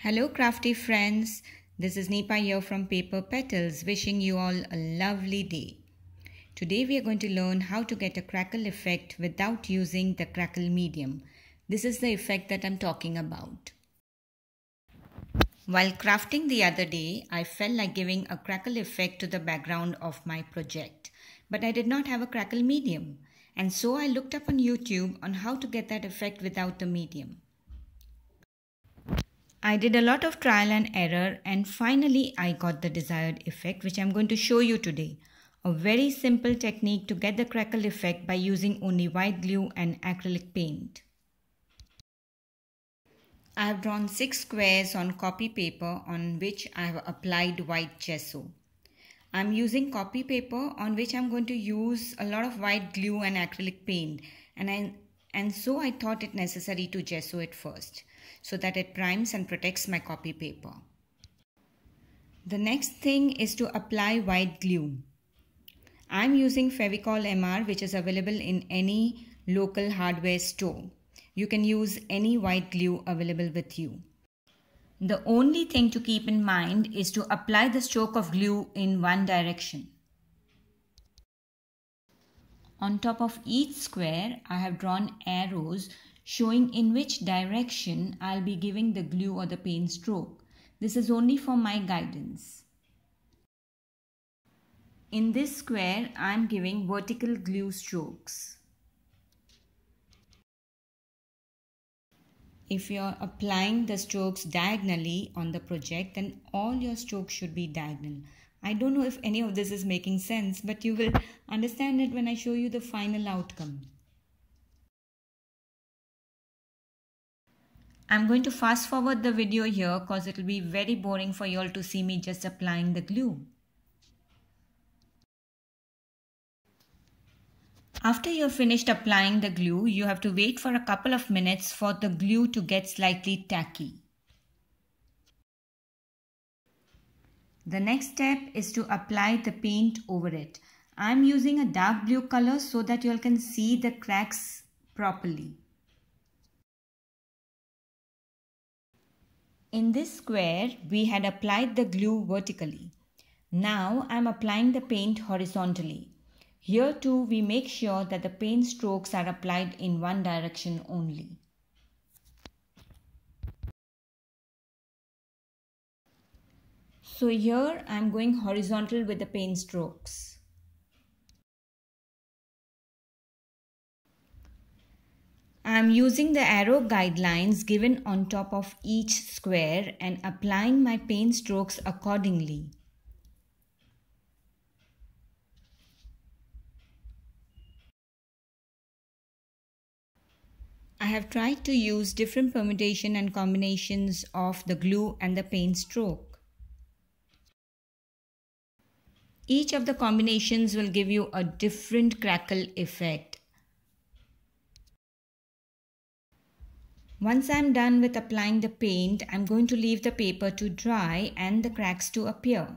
Hello crafty friends, this is Nipa here from Paper Petals wishing you all a lovely day. Today we are going to learn how to get a crackle effect without using the crackle medium. This is the effect that I'm talking about. While crafting the other day, I felt like giving a crackle effect to the background of my project, but I did not have a crackle medium. And so I looked up on YouTube on how to get that effect without the medium. I did a lot of trial and error and finally I got the desired effect which I'm going to show you today. A very simple technique to get the crackle effect by using only white glue and acrylic paint. I have drawn 6 squares on copy paper on which I have applied white gesso. I'm using copy paper on which I'm going to use a lot of white glue and acrylic paint and I and so I thought it necessary to gesso it first so that it primes and protects my copy paper. The next thing is to apply white glue. I'm using Fevicol MR which is available in any local hardware store. You can use any white glue available with you. The only thing to keep in mind is to apply the stroke of glue in one direction. On top of each square, I have drawn arrows showing in which direction I'll be giving the glue or the paint stroke. This is only for my guidance. In this square, I'm giving vertical glue strokes. If you're applying the strokes diagonally on the project, then all your strokes should be diagonal. I don't know if any of this is making sense, but you will understand it when I show you the final outcome. I'm going to fast forward the video here cause it will be very boring for you all to see me just applying the glue. After you have finished applying the glue, you have to wait for a couple of minutes for the glue to get slightly tacky. The next step is to apply the paint over it. I'm using a dark blue color so that you all can see the cracks properly. In this square, we had applied the glue vertically. Now I'm applying the paint horizontally. Here too, we make sure that the paint strokes are applied in one direction only. So here I'm going horizontal with the paint strokes. I am using the arrow guidelines given on top of each square and applying my paint strokes accordingly. I have tried to use different permutation and combinations of the glue and the paint stroke. Each of the combinations will give you a different crackle effect Once I'm done with applying the paint, I'm going to leave the paper to dry and the cracks to appear.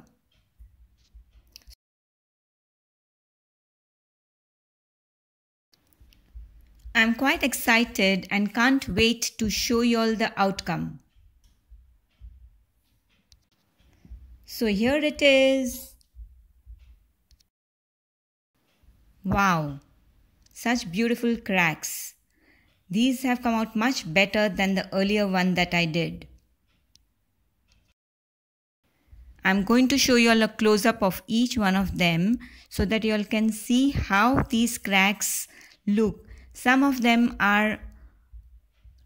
I'm quite excited and can't wait to show you all the outcome. So here it is. Wow, such beautiful cracks. These have come out much better than the earlier one that I did. I'm going to show you all a close up of each one of them so that you all can see how these cracks look. Some of them are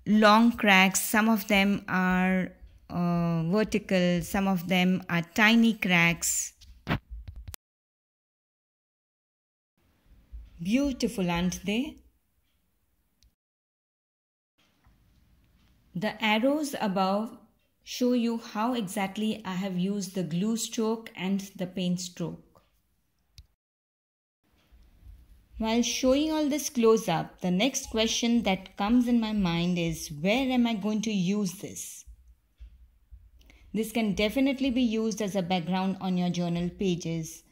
long cracks, some of them are uh, vertical, some of them are tiny cracks. Beautiful, aren't they? The arrows above show you how exactly I have used the glue stroke and the paint stroke. While showing all this close up, the next question that comes in my mind is where am I going to use this? This can definitely be used as a background on your journal pages.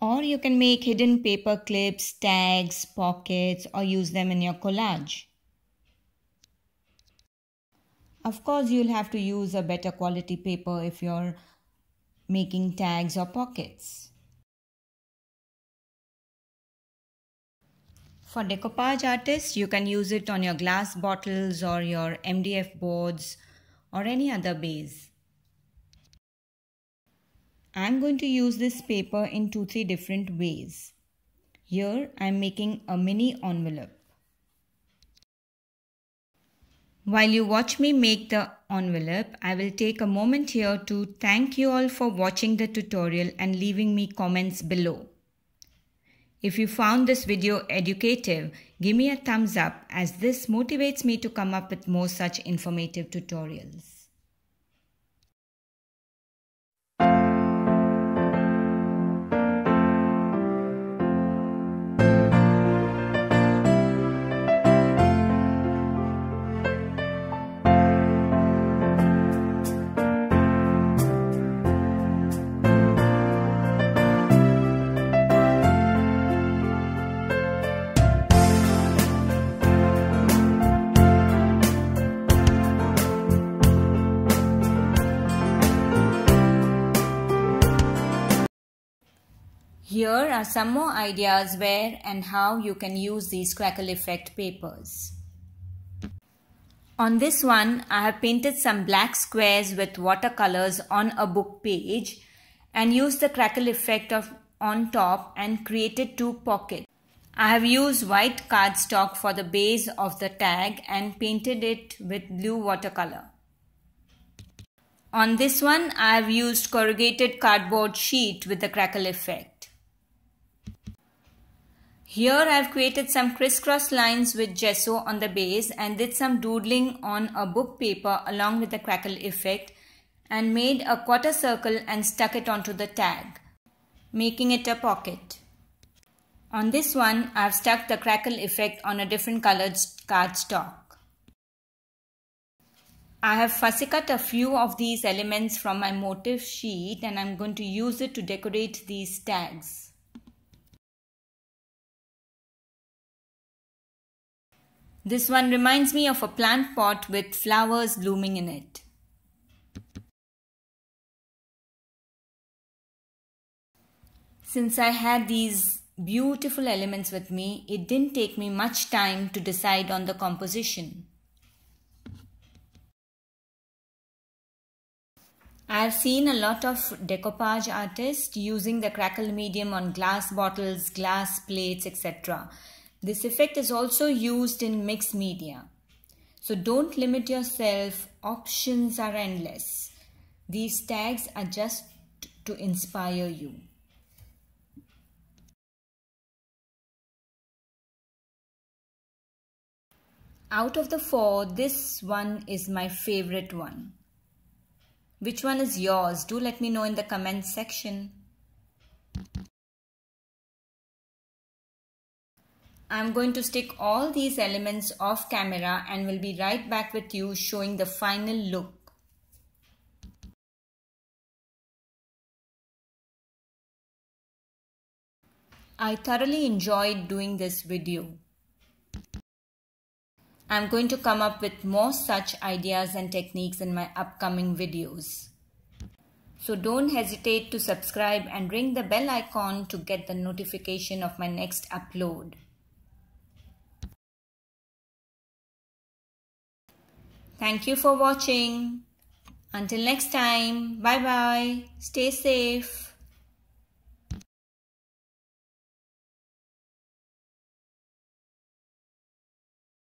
Or you can make hidden paper clips, tags, pockets or use them in your collage. Of course, you'll have to use a better quality paper if you're making tags or pockets. For decoupage artists, you can use it on your glass bottles or your MDF boards or any other base. I'm going to use this paper in two, three different ways. Here I'm making a mini envelope. While you watch me make the envelope, I will take a moment here to thank you all for watching the tutorial and leaving me comments below. If you found this video educative, give me a thumbs up as this motivates me to come up with more such informative tutorials. Here are some more ideas where and how you can use these crackle effect papers. On this one, I have painted some black squares with watercolors on a book page and used the crackle effect of on top and created two pockets. I have used white cardstock for the base of the tag and painted it with blue watercolor. On this one, I have used corrugated cardboard sheet with the crackle effect. Here I've created some crisscross lines with gesso on the base and did some doodling on a book paper along with the crackle effect and made a quarter circle and stuck it onto the tag, making it a pocket. On this one, I've stuck the crackle effect on a different colored cardstock. I have fussy cut a few of these elements from my motif sheet and I'm going to use it to decorate these tags. This one reminds me of a plant pot with flowers blooming in it. Since I had these beautiful elements with me, it didn't take me much time to decide on the composition. I've seen a lot of decoupage artists using the crackle medium on glass bottles, glass plates, etc. This effect is also used in mixed media. So don't limit yourself. Options are endless. These tags are just to inspire you. Out of the four, this one is my favorite one. Which one is yours? Do let me know in the comment section. I'm going to stick all these elements off camera and will be right back with you showing the final look. I thoroughly enjoyed doing this video. I'm going to come up with more such ideas and techniques in my upcoming videos. So don't hesitate to subscribe and ring the bell icon to get the notification of my next upload. Thank you for watching. Until next time, bye bye. Stay safe.